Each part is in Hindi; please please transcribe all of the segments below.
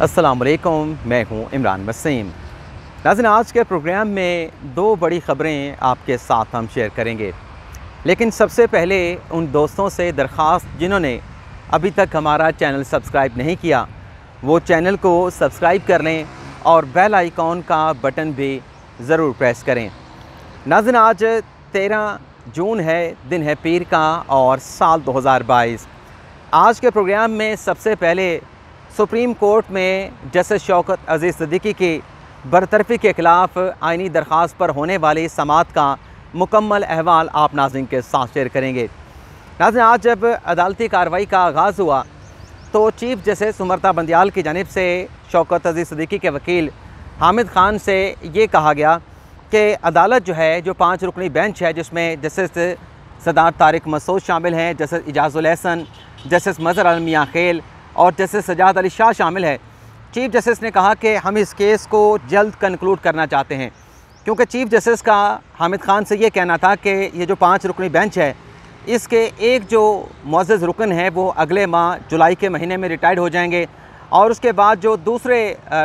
असलकम मैं हूँ इमरान वसीम नाजन आज के प्रोग्राम में दो बड़ी ख़बरें आपके साथ हम शेयर करेंगे लेकिन सबसे पहले उन दोस्तों से दरख्वास्त जिन्होंने अभी तक हमारा चैनल सब्सक्राइब नहीं किया वो चैनल को सब्सक्राइब कर लें और बेल आइकॉन का बटन भी ज़रूर प्रेस करें नाजन आज तेरह जून है दिन है पीर का और साल 2022 आज के प्रोग्राम में सबसे पहले सुप्रीम कोर्ट में जस्टिस शौकत अजीज़ सदीकी की बरतरफी के ख़िलाफ़ आइनी दरख्वास्त पर होने वाली समात का मुकम्मल अहवाल आप नाजन के साथ शेयर करेंगे नाजन आज जब अदालती कार्रवाई का आगाज़ हुआ तो चीफ जस्टिस उमरता बंदियाल की जानब से शौकत अजीज़ सदीकी के वकील हामिद खान से ये कहा गया कि अदालत जो है जो पाँच रुकनी बेंच है जिसमें जस्टिस सदार तारिक मसूद शामिल हैं जस्टिस एजाज़ुलहसन जस्टिस मज़र अलमिया खेल और जस्टिस सजाद अली शाह शामिल है चीफ जस्टिस ने कहा कि हम इस केस को जल्द कंक्लूड करना चाहते हैं क्योंकि चीफ जस्टिस का हामिद खान से ये कहना था कि ये जो पाँच रुकनी बेंच है इसके एक जो मोज़ रुकन है वो अगले माह जुलाई के महीने में रिटायर्ड हो जाएंगे और उसके बाद जो दूसरे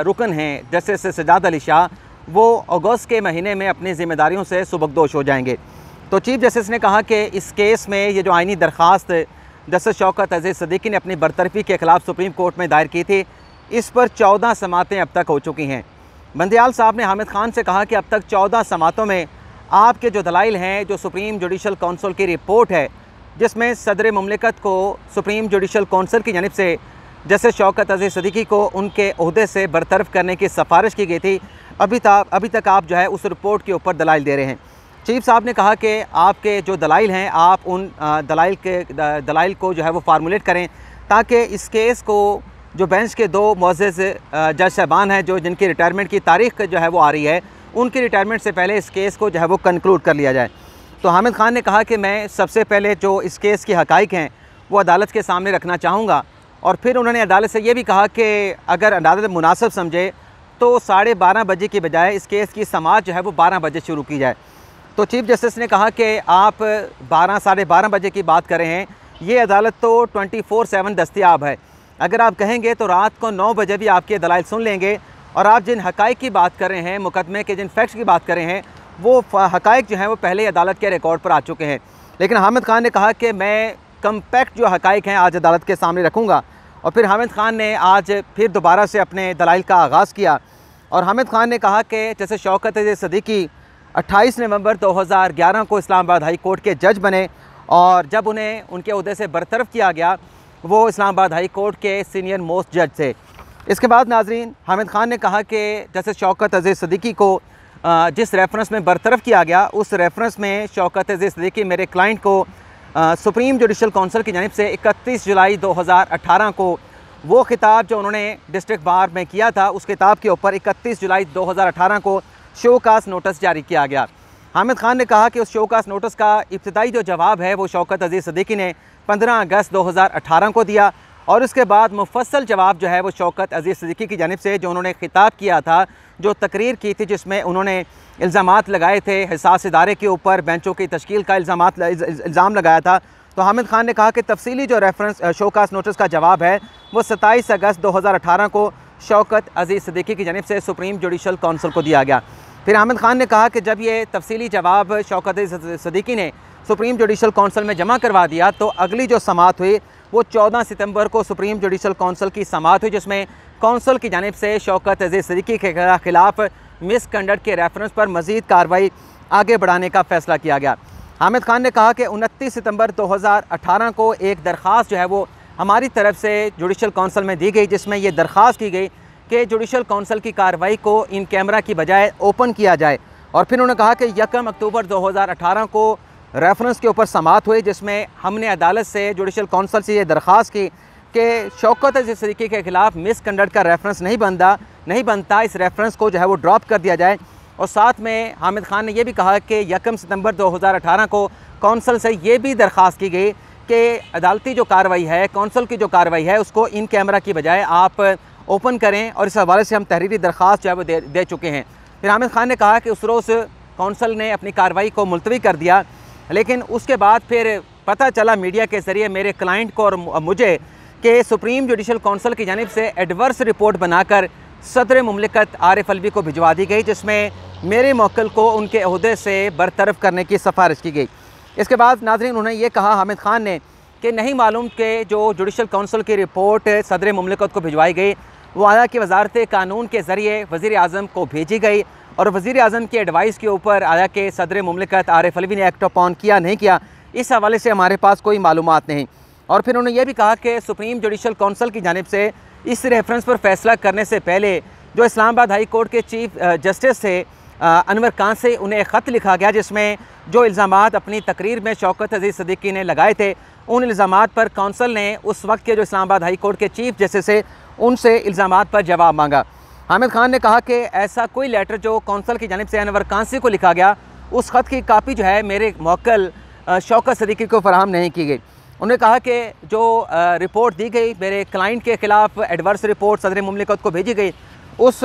रुकन हैं जस्टिस सजाद अली शाह वो अगस्त के महीने में अपनी ज़िम्मेदारियों से सुबकदोश हो जाएंगे तो चीफ जस्टिस ने कहा कि इस केस में ये जो आइनी दरख्वास्त जस्टिस शौकत अजय सदीकी ने अपनी बरतरफी के खिलाफ सुप्रीम कोर्ट में दायर की थी इस पर चौदह समातें अब तक हो चुकी हैं बंदयाल साहब ने हामिद खान से कहा कि अब तक चौदह समातों में आपके जो दलाइल हैं जो सुप्रीम जुडिशल कौंसिल की रिपोर्ट है जिसमें सदर ममलिकत को सुप्रीम जुडिशल कौंसिल की जानब से जस्टिस शौकत अजय सदीकी को उनके अहदे से बरतरफ करने की सिफारिश की गई थी अभी तक अभी तक आप जो है उस रिपोर्ट के ऊपर दलाइल दे रहे हैं चीफ साहब ने कहा कि आपके जो दलाइल हैं आप उन दलाइल के दलाइल को जो है वो फार्मूलेट करें ताकि इस केस को जो बेंच के दो मोज़ जज साहबान हैं जो जिनकी रिटायरमेंट की तारीख जो है वो आ रही है उनकी रिटायरमेंट से पहले इस केस को जो है वो कंक्लूड कर लिया जाए तो हामिद खान ने कहा कि मैं सबसे पहले जो इस केस के हकाइक हैं वो अदालत के सामने रखना चाहूँगा और फिर उन्होंने अदालत से ये भी कहा कि अगर अदालत मुनासब समझे तो साढ़े बारह बजे के बजाय इस केस की समाज जो है वो बारह बजे शुरू की जाए तो चीफ जस्टिस ने कहा कि आप बारह साढ़े बारह बजे की बात करें हैं ये अदालत तो ट्वेंटी फ़ोर सेवन दस्तियाब है अगर आप कहेंगे तो रात को नौ बजे भी आपके दलाइल सुन लेंगे और आप जिन हक़ की बात कर रहे हैं मुकदमे के जिन फैक्ट्स की बात कर रहे हैं वो हक़ जो हैं वो पहले अदालत के रिकॉर्ड पर आ चुके हैं लेकिन हामिद खान ने कहा कि मैं कम्पैक्ट जो हक़ हैं आज अदालत के सामने रखूँगा और फिर हामिद खान ने आज फिर दोबारा से अपने दलाइल का आगाज़ किया और हामिद खान ने कहा कि जैसे शौकत सदीकी 28 नवंबर 2011 को इस्लामाबाद हाई कोर्ट के जज बने और जब उन्हें उनके अहदे से बरतरफ़ किया गया वो इस्लामाबाद हाई कोर्ट के सीनियर मोस्ट जज थे इसके बाद नाजरीन हामिद ख़ान ने कहा कि जैसे शौकत अजीज़ सदीकी को जिस रेफरेंस में बरतरफ़ किया गया उस रेफरेंस में शौकत अजीज़ सदीकी मेरे क्लाइंट को सुप्रीम जुडिशल कौंसिल की जानब से इकतीस जुलाई दो को वो खिताब जो उन्होंने डिस्ट्रिक्ट बार में किया था उस किताब के ऊपर 31 जुलाई 2018 को शो कास नोटिस जारी किया गया हामिद खान ने कहा कि उस शो कास नोटिस का इब्तदाई जो जवाब है वो शौकत अजीज़ सदीकी ने 15 अगस्त 2018 को दिया और उसके बाद मुफसल जवाब जो है वो शौकत अजीज़ सदीकी की जानब से जो उन्होंने खिताब किया था जो तकरीर की थी जिसमें उन्होंने इल्ज़ाम लगाए थे हिसास इदारे के ऊपर बेंचों की तश्ील का इल्ज़ाम इल्ज़ाम लगाया था तो हामिद खान ने कहा कि तफसीली जो रेफरेंस शोकास नोटिस का जवाब है वो सत्ताईस अगस्त 2018 को शौकत अजीज़ सदीकी की जानब से सुप्रीम जुडिशल कौंसिल को दिया गया फिर आमिर खान ने कहा कि जब ये तफसीली जवाब शौकत सदीकी ने सुप्रीम जुडिशल कौंसिल में जमा करवा दिया तो अगली जो समात हुई वो 14 सितंबर को सुप्रीम जुडिशल कौंसिल की समात हुई जिसमें कौंसिल की जानब से शौकत अजीज़ सदीकी के खिलाफ मिसकंडक्ट के रेफरेंस पर मजीद कार्रवाई आगे बढ़ाने का फ़ैसला किया गया हामिद खान ने कहा कि उनतीस सितंबर 2018 को एक दरख्वास्त जो है वो हमारी तरफ से जुडिशल कौंसिल में दी गई जिसमें ये दरख्वास्त की गई कि जुडिशल काउंसिल की कार्रवाई को इन कैमरा की बजाय ओपन किया जाए और फिर उन्होंने कहा कि यकम अक्टूबर 2018 को रेफरेंस के ऊपर समात हुई जिसमें हमने अदालत से जुडिशल काउंसिल से ये दरख्वास्त की कि शौकत जिस तरीके के ख़िलाफ़ मिस कंडक्ट का रेफरेंस नहीं बनता नहीं बनता इस रेफरेंस को जो है वो ड्रॉप कर दिया जाए और साथ में हामिद खान ने यह भी कहा कि यकम सितंबर 2018 को कौंसल से ये भी दरख्वास्त की गई कि अदालती जो कार्रवाई है कौंसल की जो कार्रवाई है उसको इन कैमरा की बजाय आप ओपन करें और इस हवाले से हम तहरीरी दरख्वास्त जो है वो दे दे चुके हैं फिर आमिर खान ने कहा कि उस रोज़ कौंसल ने अपनी कार्रवाई को मुलतवी कर दिया लेकिन उसके बाद फिर पता चला मीडिया के ज़रिए मेरे क्लाइंट को और मुझे कि सुप्रीम जुडिशल कौंसल की जानब से एडवर्स रिपोर्ट बनाकर सदर ममलिकत आरिफ अलवी को भिजवा दी गई जिसमें मेरे मौकल को उनके अहदे से बरतरफ करने की सिफारिश की गई इसके बाद नाजरीन उन्होंने ये कहा हामिद खान ने कि नहीं मालूम कि जो जुडिशल काउंसिल की रिपोर्ट सदर ममलिकत को भिजवाई गई वो आला की वजारत कानून के ज़रिए वज़ी अजम को भेजी गई और वज़ी अजम की एडवाइस के ऊपर आला के सदर ममलिकत एफ़ अलवी ने एक्ट अपॉन किया नहीं किया इस हवाले से हमारे पास कोई मालूम नहीं और फिर उन्होंने ये भी कहा कि सुप्रीम जुडिशल कौंसल की जानब से इस रेफरेंस पर फैसला करने से पहले जो इस्लामाबाद हाई कोर्ट के चीफ जस्टिस थे अनवर कान से उन्हें एक ख़त लिखा गया जिसमें जो इल्ज़ाम अपनी तकरीर में शौकत अजीज़ सदीकी ने लगाए थे उन इल्ज़ाम पर कौंसल ने उस वक्त के जो इस्लामाबाद हाई कोर्ट के चीफ जस्टिस थे उनसे इल्ज़ाम पर जवाब मांगा हामिद खान ने कहा कि ऐसा कोई लेटर जो कौंसल की जानब से अनवर कांसी को लिखा गया उस ख़त की कापी जो है मेरे मौकल शौकत सदीकी को फराहम नहीं की गई उन्होंने कहा कि जो रिपोर्ट दी गई मेरे क्लाइंट के ख़िलाफ़ एडवर्स रिपोर्ट सदर ममलिकत को भेजी गई उस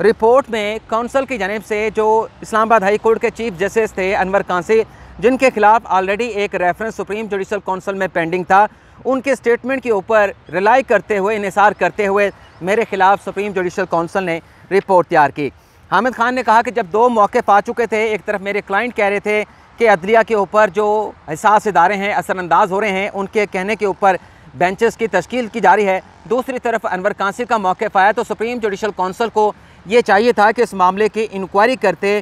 रिपोर्ट में कौंसल की जानब से जो इस्लामाबाद हाई कोर्ट के चीफ जस्टिस थे अनवर कांसी जिनके खिलाफ ऑलरेडी एक रेफरेंस सुप्रीम जुडिशल कौंसल में पेंडिंग था उनके स्टेटमेंट के ऊपर रिलाई करते हुए इसार करते हुए मेरे खिलाफ सुप्रीम जुडिशल काउंसिल ने रिपोर्ट तैयार की हामिद खान ने कहा कि जब दो मौक़े पा चुके थे एक तरफ मेरे क्लाइंट कह रहे थे कि अदलिया के ऊपर जो एहसास इदारे हैं असरानंदाज हो रहे हैं उनके कहने के ऊपर बेंचेस की तश्कील की जा रही है दूसरी तरफ अनवर कांसिल का मौके आया तो सुप्रीम जुडिशल काउंसिल को ये चाहिए था कि इस मामले की इंक्वायरी करते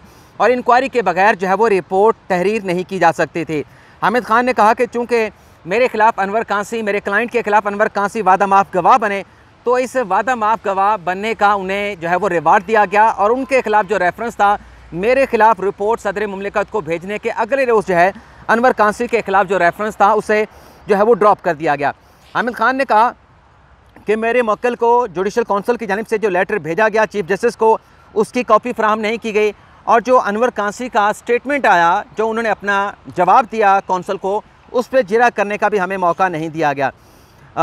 और इंक्वायरी के बगैर जो है वो रिपोर्ट तहरीर नहीं की जा सकती थी हामिद खान ने कहा कि चूँकि मेरे खिलाफ़ अनवर कांसी मेरे क्लाइंट के खिलाफ अनवर कांसी वादा माफ़ गवाह बने तो इस वादा माफ़ गवाह बनने का उन्हें जो है वो रिवार्ड दिया गया और उनके खिलाफ जो रेफरेंस था मेरे खिलाफ रिपोर्ट सदर ममलिकत को भेजने के अगले रोज़ जो है अनवर कांसी के खिलाफ जो रेफरेंस था उसे जो है वो ड्रॉप कर दिया गया आमिर खान ने कहा कि मेरे मक्ल को जुडिशल काउंसिल की जानब से जो लेटर भेजा गया चीफ जस्टिस को उसकी कॉपी फ्राहम नहीं की गई और जो अनवर कांसी का स्टेटमेंट आया जो उन्होंने अपना जवाब दिया कौंसल को उस पर जिरा करने का भी हमें मौका नहीं दिया गया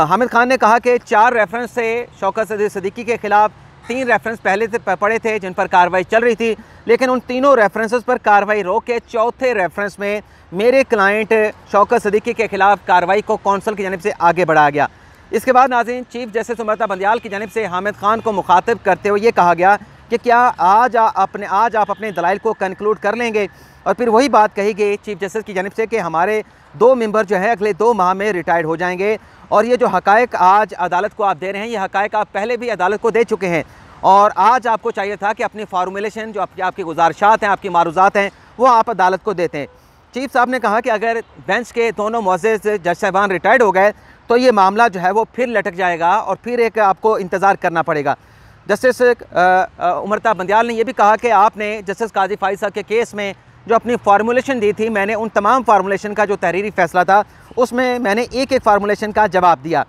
हामिद खान ने कहा कि चार रेफरेंस से शौकत सदीकी के ख़िलाफ़ तीन रेफरेंस पहले से पड़े थे जिन पर कार्रवाई चल रही थी लेकिन उन तीनों रेफरेंसेस पर कार्रवाई रोक के चौथे रेफरेंस में मेरे क्लाइंट शौकत सदीकी के ख़िलाफ़ कार्रवाई को कौंसल की जानब से आगे बढ़ाया गया इसके बाद नाजिन चीफ जस्टिस उमरता बंदयाल की जानब से हामिद खान को मुखातब करते हुए ये कहा गया कि क्या आज आ, अपने आज आप अपने दलाइल को कंक्लूड कर लेंगे और फिर वही बात कही गई चीफ जस्टिस की जानब से कि हमारे दो मेंबर जो है अगले दो माह में रिटायर्ड हो जाएंगे और ये जो हकायक आज अदालत को आप दे रहे हैं ये हकायक आप पहले भी अदालत को दे चुके हैं और आज आपको चाहिए था कि अपनी फार्मूलेशन जो आपकी आपकी गुजारशात हैं आपकी मारूजात हैं वो आप अदालत को देते हैं चीफ साहब ने कहा कि अगर बेंच के दोनों मोज़ जज साहबान रिटायर्ड हो गए तो ये मामला जो है वो फिर लटक जाएगा और फिर एक आपको इंतज़ार करना पड़ेगा जस्टिस उमरता बंदयाल ने यह भी कहा कि आपने जस्टिस काजी फाइज साहब के केस में जो अपनी फार्मूलेशन दी थी मैंने उन तमाम फार्मूलेशन का जो तहरीरी फैसला था उसमें मैंने एक एक फार्मूलेशन का जवाब दिया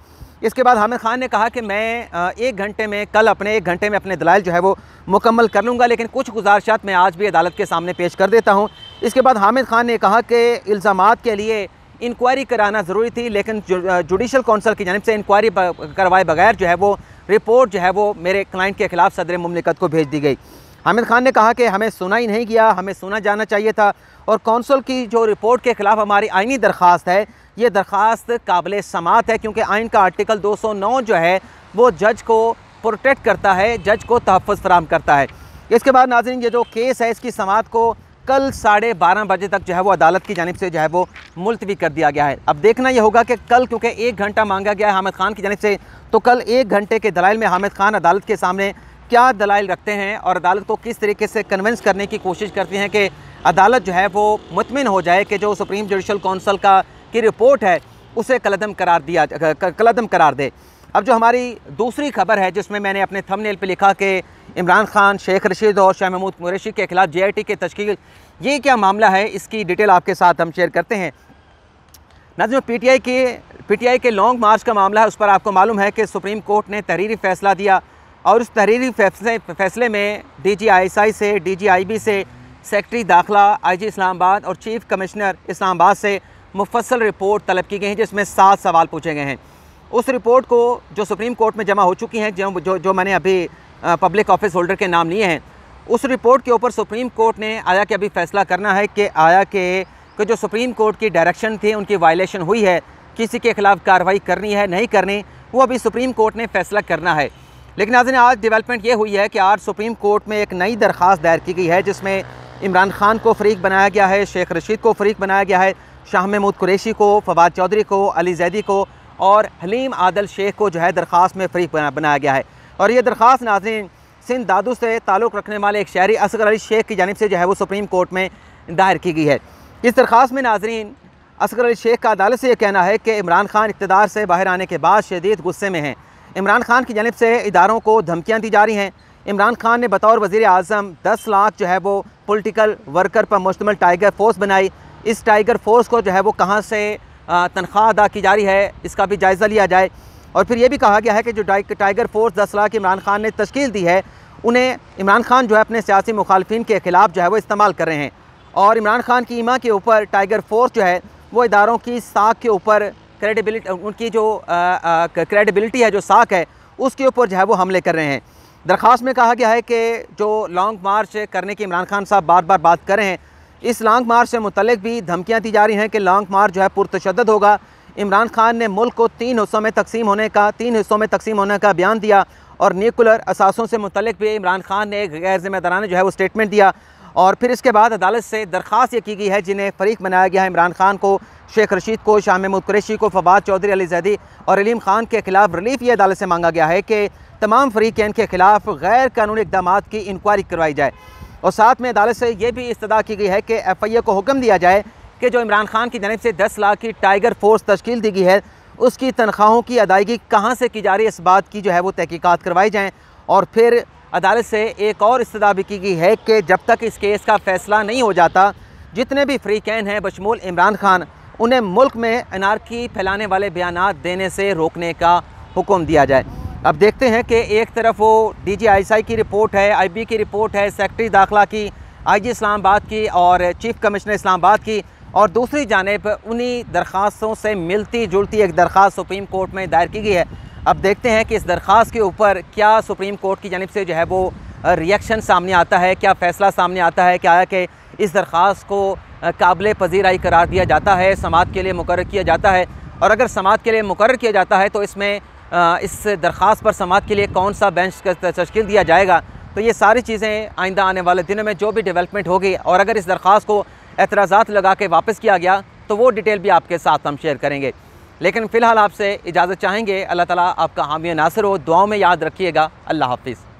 इसके बाद हामिद ख़ान ने कहा कि मैं एक घंटे में कल अपने एक घंटे में अपने दलाल जो है वो मुकम्मल कर लूँगा लेकिन कुछ गुजारशात मैं आज भी अदालत के सामने पेश कर देता हूँ इसके बाद हामिद ख़ान ने कहा कि इल्ज़ाम के लिए इंक्वायरी कराना ज़रूरी थी लेकिन जुडिशल काउंसिल की जानब से इंक्वायरी करवाए बगैर जो है वो रिपोर्ट जो है वो मेरे क्लाइंट के ख़िलाफ़ सदर ममलिकत को भेज दी गई हामिद खान ने कहा कि हमें सुना ही नहीं गया हमें सुना जाना चाहिए था और कौंसल की जो रिपोर्ट के ख़िलाफ़ हमारी आइनी दरख्वास्त है ये दरख्वास्त काबिल समात है क्योंकि आइन का आर्टिकल 209 जो है वो जज को प्रोटेक्ट करता है जज को तहफ़ फराम करता है इसके बाद नाजन ये जो केस है इसकी समात को कल साढ़े बारह बजे तक जो है वो अदालत की जानब से जो है वो मुलतवी कर दिया गया है अब देखना यह होगा कि कल क्योंकि एक घंटा मांगा गया है हामिद खान की जानब से तो कल एक घंटे के दलाइल में हामिद खान अदालत के सामने क्या दलाइल रखते हैं और अदालत को किस तरीके से कन्वेंस करने की कोशिश करते हैं कि अदालत जो है वो मुतमिन हो जाए कि जो सुप्रीम जुडिशल कौंसल का की रिपोर्ट है उसे कलदम करार दिया कलदम करार दे अब जो हमारी दूसरी खबर है जिसमें मैंने अपने थंबनेल पे लिखा कि इमरान खान शेख रशीद और शाह महमूद कुरैशी के खिलाफ जे आई टी के तश्कील ये क्या मामला है इसकी डिटेल आपके साथ हम शेयर करते हैं नाजिम पी टी आई के पी टी आई के लॉन्ग मार्च का मामला है उस पर आपको मालूम है कि सुप्रीम कोर्ट ने तहरीरी फ़ैसला दिया और उस तहरीरी फैसले फैसले में D G I S I से डी जी आई बी से सेक्रटरी दाखिला आई जी इस्लामाबाद और चीफ कमिश्नर इस्लामाबाद से मुफसल रिपोर्ट तलब की गई है जिसमें सात सवाल पूछे गए हैं उस रिपोर्ट को जो सुप्रीम कोर्ट में जमा हो चुकी हैं जो जो जो मैंने अभी पब्लिक ऑफिस होल्डर के नाम लिए हैं उस रिपोर्ट के ऊपर सुप्रीम कोर्ट ने आया कि अभी फैसला करना है कि आया के कि जो सुप्रीम कोर्ट की डायरेक्शन थी उनकी वायलेशन हुई है किसी के खिलाफ कार्रवाई करनी है नहीं करनी वो अभी सुप्रीम कोर्ट ने फैसला करना है लेकिन आज आज डेवलपमेंट ये हुई है कि आज सुप्रीम कोर्ट में एक नई दरख्वास्त दायर की गई है जिसमें इमरान खान को फरीक बनाया गया है शेख रशीद को फरीक बनाया गया है शाह महमूद कुरेशी को फवाद चौधरी को अली जैदी को और हलीम आदल शेख को जो है दरख्वास्त में फरीक बना, बनाया गया है और ये दरख्वास्त नाजरीन सिंध दादू से ताल्लुक़ रखने वाले एक शहरी असगर अली शेख की जानब से जो है वो सुप्रीम कोर्ट में दायर की गई है इस दरख्वास्त में नाजरीन असगर अली शेख का अदालत से यह कहना है कि इमरान खान इकतदार से बाहर आने के बाद शदीद गुस्से में हैं इमरान खान की जानब से इदारों को धमकियाँ दी जा रही हैं इमरान खान ने बतौर वज़ी अजम दस लाख जो है वो पोलिटिकल वर्कर पर मुश्तमल टाइगर फोर्स बनाई इस टाइगर फोर्स को जो है वो कहाँ से तनख्वाह अदा की जा रही है इसका भी जायज़ा लिया जाए और फिर ये भी कहा गया है कि जो टाइगर फोर्स दस लाख इमरान खान ने तश्कील दी है उन्हें इमरान खान जो है अपने सियासी मुखालफन के ख़िलाफ़ जो है वो इस्तेमाल कर रहे हैं और इमरान खान की ईमा के ऊपर टाइगर फोर्स जो है वो इदारों की साख के ऊपर क्रेडिबिलिटी उनकी जो क्रेडिबिलिटी है जो साख है उसके ऊपर जो है वो हमले कर रहे हैं दरख्वास्त में कहा गया है कि जो लॉन्ग मार्च करने की इमरान खान साहब बार बार बात कर रहे हैं इस लॉन्ग मार्च से मुतलक भी धमकियाँ दी जा रही हैं कि लॉन्ग मार्च जो है पुरतशद होगा इमरान खान ने मुल्क को तीन हिस्सों में तकसीम होने का तीन हिस्सों में तकसीम होने का बयान दिया और न्यूकुलर असासों से मुतलक भी इमरान खान ने एक गैर जिम्मेदाराना जो है वो स्टेटमेंट दिया और फिर इसके बाद अदालत से दरख्वास्त ये की गई है जिन्हें फरीक बनाया गया है इमरान खान को शेख रशीद को शाह महमूद कुरेशी को फवाद चौधरी अली जैदी और अलीम खान के खिलाफ रिलीफ ये अदालत से मांगा गया है कि तमाम फरीकैन के खिलाफ गैर कानूनी इकदाम की इंक्वायरी करवाई जाए और साथ में अदालत से ये भी इस्तः की गई है कि एफ आई ए को हुक्म दिया जाए कि जो इमरान खान की जनब से दस लाख की टाइगर फोर्स तश्कील दी गई है उसकी तनख्वाहों की अदायगी कहाँ से की जा रही है इस बात की जो है वो तहकीकत करवाई जाएँ और फिर अदालत से एक और इस्तः भी की गई है कि जब तक इस केस का फ़ैसला नहीं हो जाता जितने भी फ्री कैन हैं बशमूल इमरान खान उन्हें मुल्क में अनारकी फैलाने वाले बयान देने से रोकने का हुक्म दिया जाए अब देखते हैं कि एक तरफ वो डी जी की रिपोर्ट है आईबी की रिपोर्ट है सेक्रेटरी दाखिला की आईजी इस्लामाबाद की और चीफ कमिश्नर इस्लामाबाद की और दूसरी जानब उन्हीं दरख्वास्तों से मिलती जुलती एक दरख्वास्त सुप्रीम कोर्ट में दायर की गई है अब देखते हैं कि इस दरख्वास्त के ऊपर क्या सुप्रीम कोर्ट की जानब से जो है वो रिएक्शन सामने आता है क्या फ़ैसला सामने आता है क्या आया कि इस दरख्वास्त को काबिल पजीराई करार दिया जाता है समात के लिए मुकर किया जाता है और अगर समात के लिए मुकर किया जाता है तो इसमें इस दरख्वास्त पर समात के लिए कौन सा बेंच तश्किल दिया जाएगा तो ये सारी चीज़ें आइंदा आने वाले दिनों में जो भी डेवलपमेंट होगी और अगर इस दरख्वास को एतराज़ा लगा के वापस किया गया तो वो डिटेल भी आपके साथ हम शेयर करेंगे लेकिन फ़िलहाल आपसे इजाज़त चाहेंगे अल्लाह ताला आपका हामी नासर हो दुआओं में याद रखिएगा अल्लाह हाफिज़